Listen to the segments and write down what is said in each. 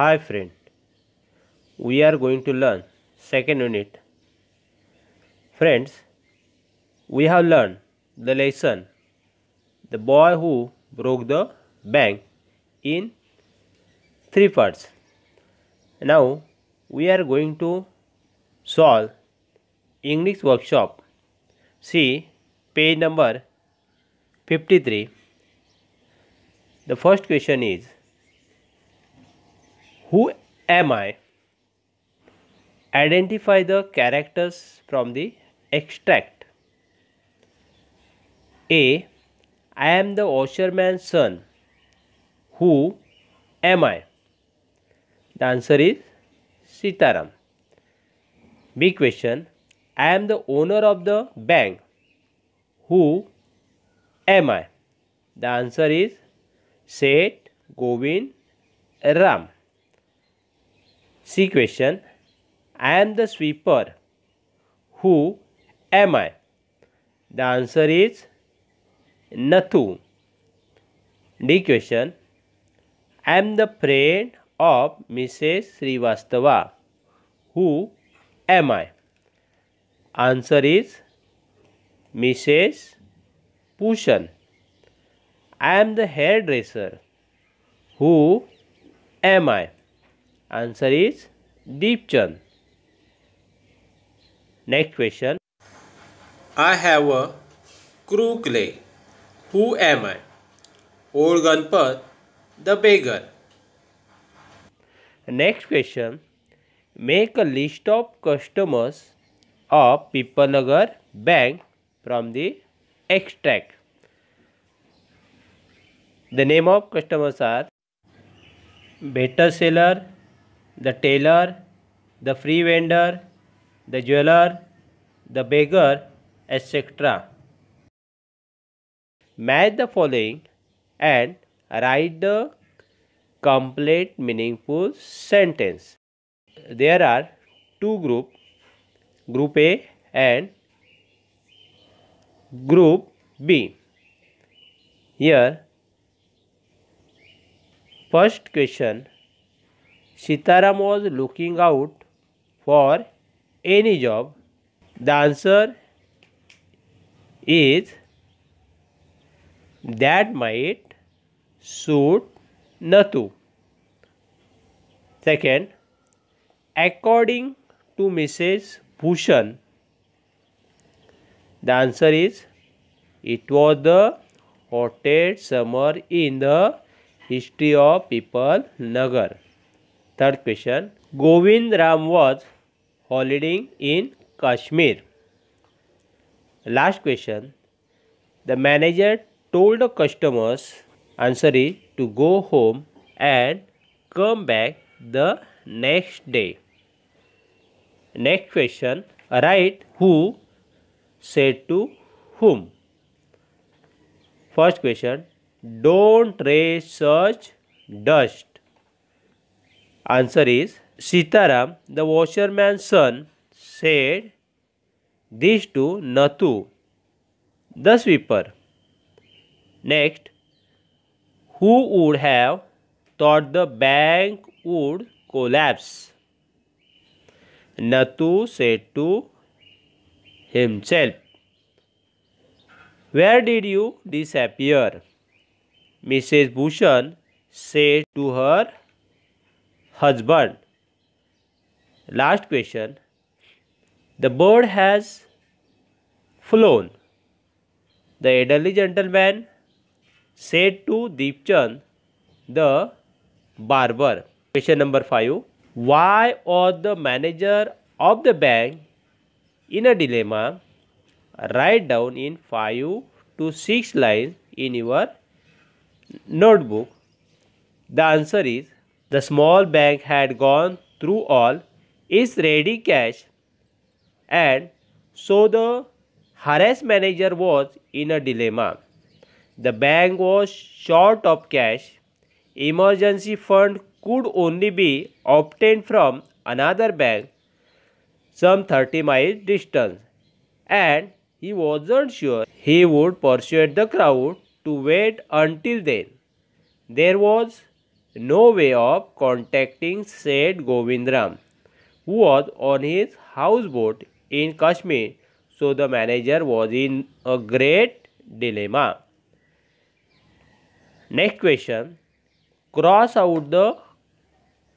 Hi friend, we are going to learn second unit. Friends, we have learned the lesson The boy who broke the bank in three parts. Now we are going to solve English workshop. See page number 53. The first question is who am I? Identify the characters from the extract. A. I am the washerman's son. Who am I? The answer is Sitaram. B question. I am the owner of the bank. Who am I? The answer is Seth Govind Ram. C question I am the sweeper who am I the answer is Nathu D question I am the friend of Mrs Srivastava who am I answer is Mrs Pushan I am the hair dresser who am I Answer is Deepchand. Next question. I have a crook leg. Who am I? Old Ganpat, the beggar. Next question. Make a list of customers of Pipanagar Bank from the extract. The name of customers are better seller, the tailor, the free vendor, the jeweler, the beggar, etc. Match the following and write the complete meaningful sentence. There are two group group A and group B. Here, first question Sitaram was looking out for any job. The answer is that might suit Natu. Second, according to Mrs. Bhushan, the answer is it was the hottest summer in the history of people Nagar. Third question Govind Ram was holidaying in Kashmir. Last question The manager told the customers answer is to go home and come back the next day. Next question Write who said to whom. First question Don't raise such dust. Answer is Sitaram, the washerman's son, said this to Natu, the sweeper. Next, who would have thought the bank would collapse? Natu said to himself, Where did you disappear? Mrs. Bhushan said to her husband. Last question. The bird has flown. The elderly gentleman said to Deepchand, the barber. Question number 5. Why was the manager of the bank in a dilemma? Write down in 5 to 6 lines in your notebook. The answer is the small bank had gone through all its ready cash and so the harassed manager was in a dilemma. The bank was short of cash. Emergency fund could only be obtained from another bank some 30 miles distance and he wasn't sure he would persuade the crowd to wait until then. There was no way of contacting said Govindram, who was on his houseboat in Kashmir. So the manager was in a great dilemma. Next question Cross out the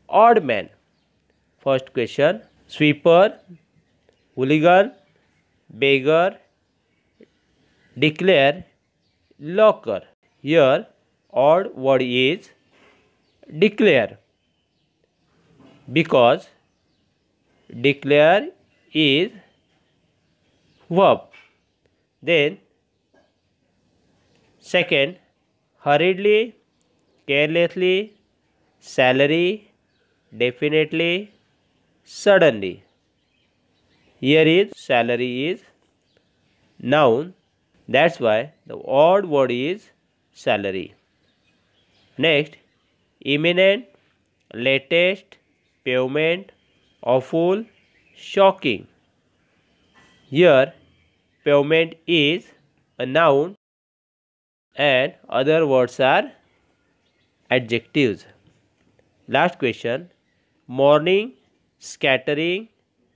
odd man. First question Sweeper, hooligan, beggar, declare, locker. Here, odd word is declare because declare is verb then second hurriedly carelessly salary definitely suddenly here is salary is noun that's why the odd word is salary next imminent, latest, payment, awful, shocking. Here, payment is a noun and other words are adjectives. Last question. Morning, scattering,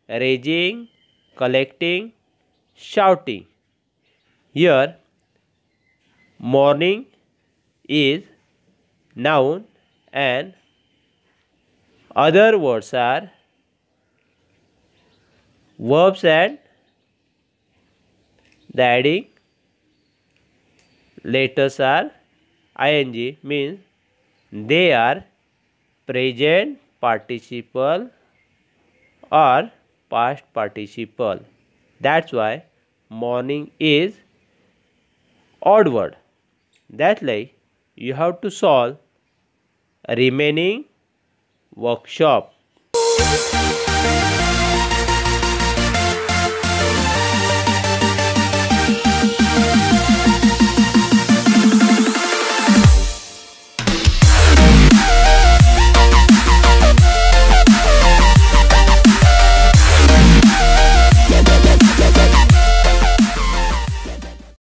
raging, collecting, shouting. Here, morning is noun and other words are verbs and the adding letters are ing means they are present participle or past participle that's why morning is odd word that's like you have to solve remaining workshop.